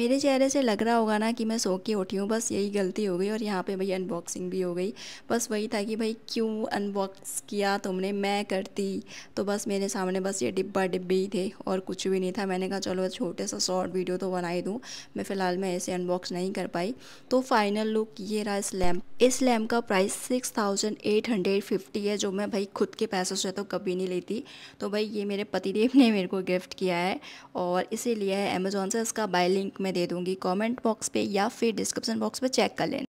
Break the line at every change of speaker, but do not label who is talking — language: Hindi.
मेरे चेहरे से लग रहा होगा ना कि मैं सो के उठी हूँ बस यही गलती हो गई और यहाँ पे भाई अनबॉक्सिंग भी हो गई बस वही था कि भाई क्यों अनबॉक्स किया तुमने मैं करती तो बस मेरे सामने बस ये डिब्बा डिब्बे ही थे और कुछ भी नहीं था मैंने कहा चलो छोटे सा शॉर्ट वीडियो तो बना ही दूँ मैं फ़िलहाल मैं ऐसे अनबॉक्स नहीं कर पाई तो फाइनल लुक ये रहा इस लैम्प इस लैम्प का price six thousand eight hundred fifty है जो मैं भाई खुद के पैसों से तो कभी नहीं लेती तो भाई ये मेरे पतिदेव ने मेरे को गिफ्ट किया है और इसीलिए अमेज़ोन से इसका बाय लिंक में मैं दे दूंगी कमेंट बॉक्स पे या फिर डिस्क्रिप्शन बॉक्स पे चेक कर लेना